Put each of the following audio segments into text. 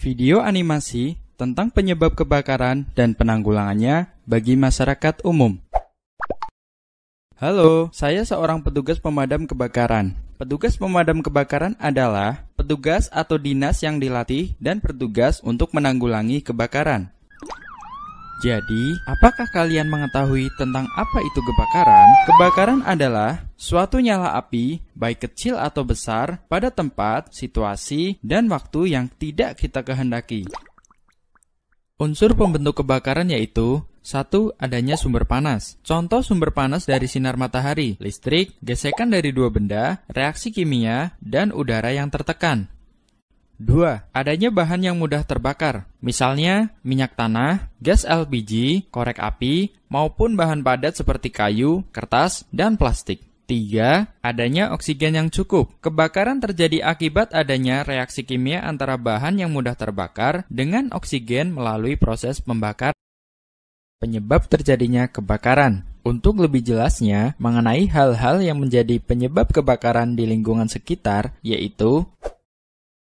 video animasi tentang penyebab kebakaran dan penanggulangannya bagi masyarakat umum. Halo, saya seorang petugas pemadam kebakaran. Petugas pemadam kebakaran adalah petugas atau dinas yang dilatih dan bertugas untuk menanggulangi kebakaran. Jadi, apakah kalian mengetahui tentang apa itu kebakaran? Kebakaran adalah Suatu nyala api, baik kecil atau besar, pada tempat, situasi, dan waktu yang tidak kita kehendaki. Unsur pembentuk kebakaran yaitu satu, adanya sumber panas. Contoh sumber panas dari sinar matahari, listrik, gesekan dari dua benda, reaksi kimia, dan udara yang tertekan. 2. Adanya bahan yang mudah terbakar, misalnya minyak tanah, gas LPG, korek api, maupun bahan padat seperti kayu, kertas, dan plastik. 3. Adanya oksigen yang cukup. Kebakaran terjadi akibat adanya reaksi kimia antara bahan yang mudah terbakar dengan oksigen melalui proses pembakaran. Penyebab terjadinya kebakaran. Untuk lebih jelasnya mengenai hal-hal yang menjadi penyebab kebakaran di lingkungan sekitar, yaitu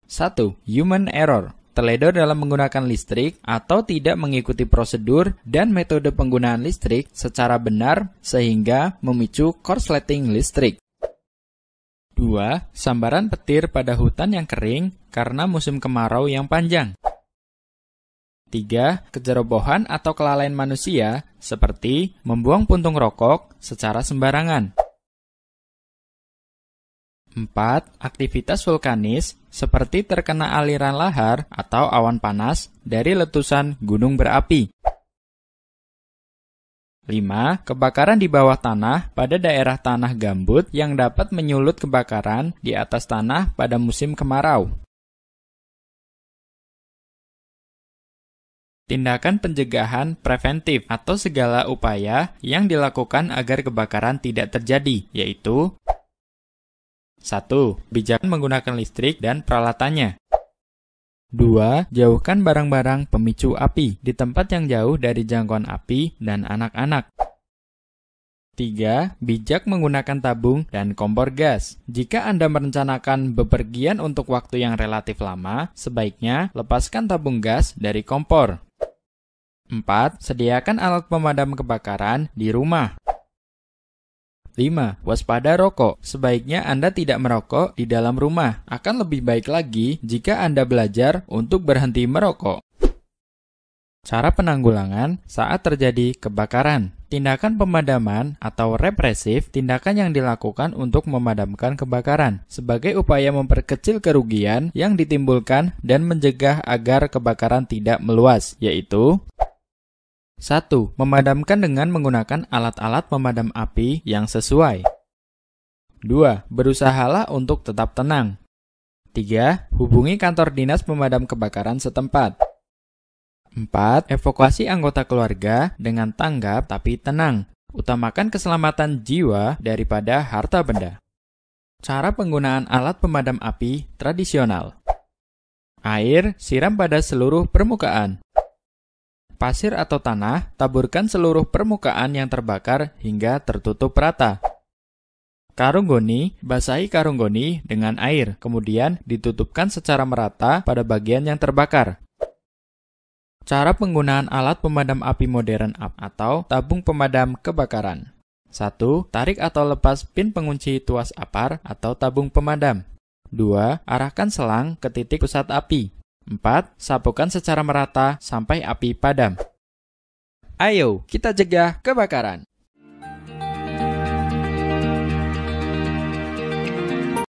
1. Human error teledor dalam menggunakan listrik atau tidak mengikuti prosedur dan metode penggunaan listrik secara benar sehingga memicu korsleting listrik. 2. Sambaran petir pada hutan yang kering karena musim kemarau yang panjang. 3. Kejerobohan atau kelalaian manusia seperti membuang puntung rokok secara sembarangan. 4. Aktivitas vulkanis seperti terkena aliran lahar atau awan panas dari letusan gunung berapi. 5. Kebakaran di bawah tanah pada daerah tanah gambut yang dapat menyulut kebakaran di atas tanah pada musim kemarau. Tindakan pencegahan preventif atau segala upaya yang dilakukan agar kebakaran tidak terjadi, yaitu 1. bijak menggunakan listrik dan peralatannya. 2. Jauhkan barang-barang pemicu api di tempat yang jauh dari jangkauan api dan anak-anak. 3. Bijak menggunakan tabung dan kompor gas. Jika Anda merencanakan bepergian untuk waktu yang relatif lama, sebaiknya lepaskan tabung gas dari kompor. 4. Sediakan alat pemadam kebakaran di rumah. 5. Waspada rokok. Sebaiknya Anda tidak merokok di dalam rumah. Akan lebih baik lagi jika Anda belajar untuk berhenti merokok. Cara penanggulangan saat terjadi kebakaran. Tindakan pemadaman atau represif, tindakan yang dilakukan untuk memadamkan kebakaran sebagai upaya memperkecil kerugian yang ditimbulkan dan mencegah agar kebakaran tidak meluas, yaitu 1. Memadamkan dengan menggunakan alat-alat pemadam api yang sesuai. 2. Berusahalah untuk tetap tenang. 3. Hubungi kantor dinas pemadam kebakaran setempat. 4. Evakuasi anggota keluarga dengan tanggap tapi tenang. Utamakan keselamatan jiwa daripada harta benda. Cara penggunaan alat pemadam api tradisional. Air siram pada seluruh permukaan pasir atau tanah, taburkan seluruh permukaan yang terbakar hingga tertutup rata. Karung goni, basahi karung goni dengan air, kemudian ditutupkan secara merata pada bagian yang terbakar. Cara penggunaan alat pemadam api modern atau tabung pemadam kebakaran. 1. Tarik atau lepas pin pengunci tuas apar atau tabung pemadam. 2. Arahkan selang ke titik pusat api. 4. Sapukan secara merata sampai api padam. Ayo, kita cegah kebakaran.